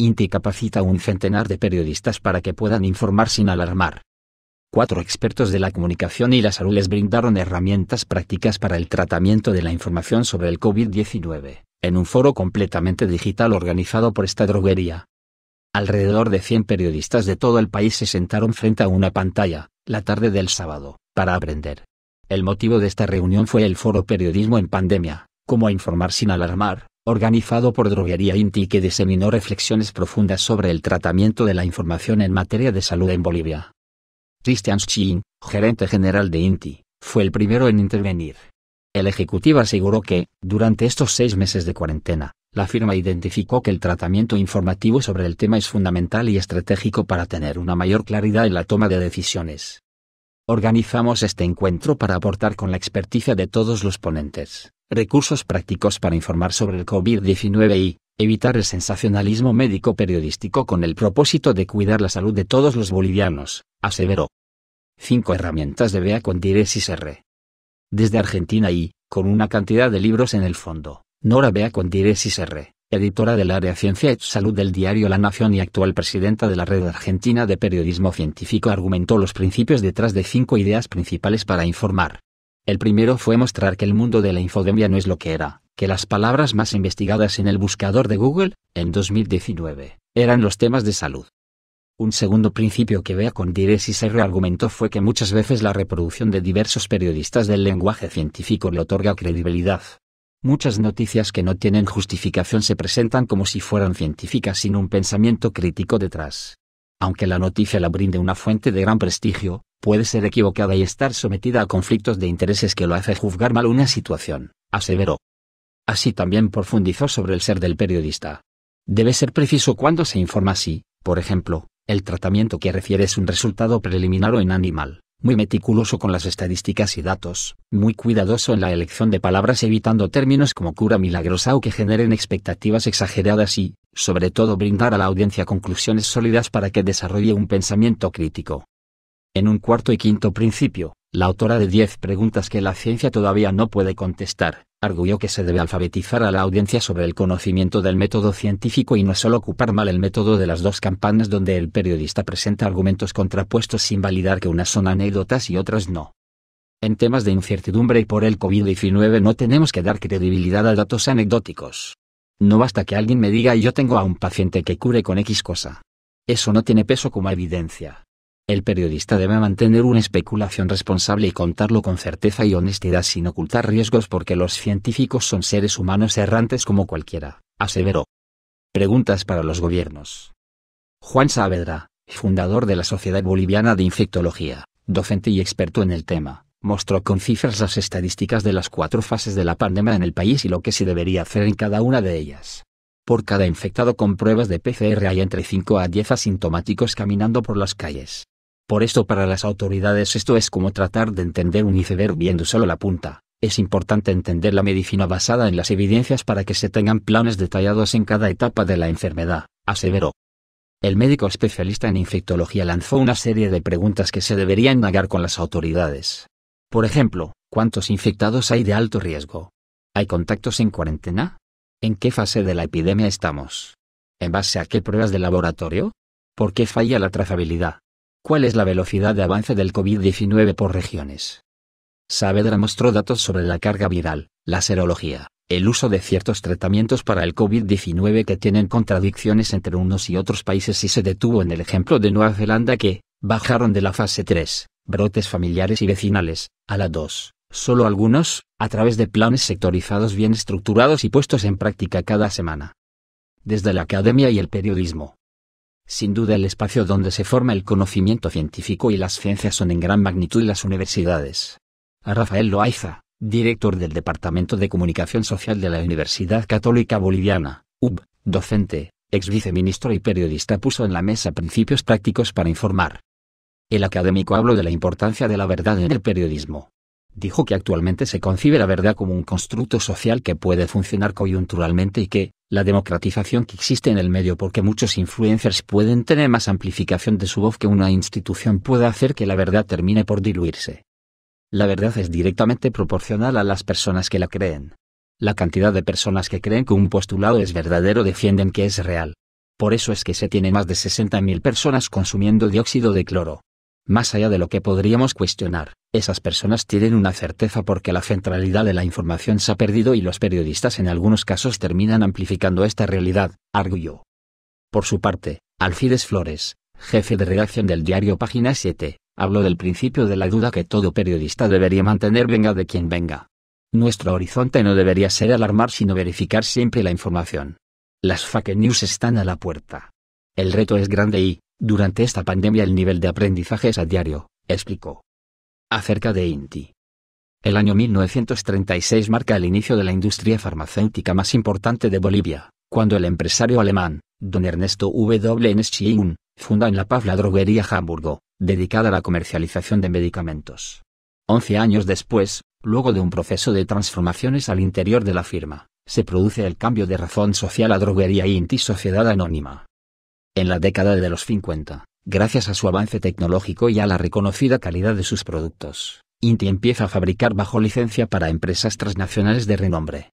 INTI capacita a un centenar de periodistas para que puedan informar sin alarmar. Cuatro expertos de la comunicación y la salud les brindaron herramientas prácticas para el tratamiento de la información sobre el COVID-19, en un foro completamente digital organizado por esta droguería. Alrededor de 100 periodistas de todo el país se sentaron frente a una pantalla, la tarde del sábado, para aprender. El motivo de esta reunión fue el foro Periodismo en Pandemia, cómo informar sin alarmar, organizado por Droguería Inti que diseminó reflexiones profundas sobre el tratamiento de la información en materia de salud en Bolivia. Christian Schilling, gerente general de Inti, fue el primero en intervenir. El ejecutivo aseguró que, durante estos seis meses de cuarentena, la firma identificó que el tratamiento informativo sobre el tema es fundamental y estratégico para tener una mayor claridad en la toma de decisiones. Organizamos este encuentro para aportar con la experticia de todos los ponentes recursos prácticos para informar sobre el COVID-19 y evitar el sensacionalismo médico periodístico con el propósito de cuidar la salud de todos los bolivianos, aseveró. Cinco herramientas de BEA con Diresis R. Desde Argentina y, con una cantidad de libros en el fondo, Nora Bea con Diresis R., editora del área Ciencia y Salud del diario La Nación y actual presidenta de la Red Argentina de Periodismo Científico, argumentó los principios detrás de cinco ideas principales para informar el primero fue mostrar que el mundo de la infodemia no es lo que era, que las palabras más investigadas en el buscador de Google, en 2019, eran los temas de salud. Un segundo principio que con Condires y Serre argumentó fue que muchas veces la reproducción de diversos periodistas del lenguaje científico le otorga credibilidad. Muchas noticias que no tienen justificación se presentan como si fueran científicas sin un pensamiento crítico detrás aunque la noticia la brinde una fuente de gran prestigio, puede ser equivocada y estar sometida a conflictos de intereses que lo hace juzgar mal una situación, aseveró. Así también profundizó sobre el ser del periodista. Debe ser preciso cuando se informa si, por ejemplo, el tratamiento que refiere es un resultado preliminar o en animal. muy meticuloso con las estadísticas y datos, muy cuidadoso en la elección de palabras evitando términos como cura milagrosa o que generen expectativas exageradas y, sobre todo brindar a la audiencia conclusiones sólidas para que desarrolle un pensamiento crítico. En un cuarto y quinto principio, la autora de 10 preguntas que la ciencia todavía no puede contestar, arguyó que se debe alfabetizar a la audiencia sobre el conocimiento del método científico y no solo ocupar mal el método de las dos campanas donde el periodista presenta argumentos contrapuestos sin validar que unas son anécdotas y otras no. En temas de incertidumbre y por el COVID-19 no tenemos que dar credibilidad a datos anecdóticos. No basta que alguien me diga yo tengo a un paciente que cure con X cosa. Eso no tiene peso como evidencia. El periodista debe mantener una especulación responsable y contarlo con certeza y honestidad sin ocultar riesgos porque los científicos son seres humanos errantes como cualquiera, aseveró. Preguntas para los gobiernos. Juan Saavedra, fundador de la Sociedad Boliviana de Infectología, docente y experto en el tema, mostró con cifras las estadísticas de las cuatro fases de la pandemia en el país y lo que se debería hacer en cada una de ellas. Por cada infectado con pruebas de PCR hay entre 5 a 10 asintomáticos caminando por las calles. Por esto para las autoridades esto es como tratar de entender un iceberg viendo solo la punta. Es importante entender la medicina basada en las evidencias para que se tengan planes detallados en cada etapa de la enfermedad, aseveró. El médico especialista en infectología lanzó una serie de preguntas que se deberían indagar con las autoridades, por ejemplo, ¿cuántos infectados hay de alto riesgo? ¿Hay contactos en cuarentena? ¿En qué fase de la epidemia estamos? ¿En base a qué pruebas de laboratorio? ¿Por qué falla la trazabilidad? ¿Cuál es la velocidad de avance del COVID-19 por regiones? Saavedra mostró datos sobre la carga viral, la serología, el uso de ciertos tratamientos para el COVID-19 que tienen contradicciones entre unos y otros países y se detuvo en el ejemplo de Nueva Zelanda que, bajaron de la fase 3, brotes familiares y vecinales, a la 2, solo algunos, a través de planes sectorizados bien estructurados y puestos en práctica cada semana. Desde la academia y el periodismo. Sin duda el espacio donde se forma el conocimiento científico y las ciencias son en gran magnitud las universidades. A Rafael Loaiza, director del Departamento de Comunicación Social de la Universidad Católica Boliviana, UB, docente, ex viceministro y periodista puso en la mesa principios prácticos para informar, el académico habló de la importancia de la verdad en el periodismo. Dijo que actualmente se concibe la verdad como un constructo social que puede funcionar coyunturalmente y que, la democratización que existe en el medio porque muchos influencers pueden tener más amplificación de su voz que una institución puede hacer que la verdad termine por diluirse. La verdad es directamente proporcional a las personas que la creen. La cantidad de personas que creen que un postulado es verdadero defienden que es real. Por eso es que se tiene más de 60.000 personas consumiendo dióxido de cloro más allá de lo que podríamos cuestionar, esas personas tienen una certeza porque la centralidad de la información se ha perdido y los periodistas en algunos casos terminan amplificando esta realidad, arguyó. Por su parte, Alcides Flores, jefe de redacción del diario Página 7, habló del principio de la duda que todo periodista debería mantener venga de quien venga. Nuestro horizonte no debería ser alarmar sino verificar siempre la información. Las fake news están a la puerta. El reto es grande y, durante esta pandemia el nivel de aprendizaje es a diario, explicó. Acerca de INTI. El año 1936 marca el inicio de la industria farmacéutica más importante de Bolivia, cuando el empresario alemán, don Ernesto W. Schiun, funda en La Paz la droguería Hamburgo, dedicada a la comercialización de medicamentos. Once años después, luego de un proceso de transformaciones al interior de la firma, se produce el cambio de razón social a droguería Inti Sociedad Anónima en la década de los 50, gracias a su avance tecnológico y a la reconocida calidad de sus productos, Inti empieza a fabricar bajo licencia para empresas transnacionales de renombre,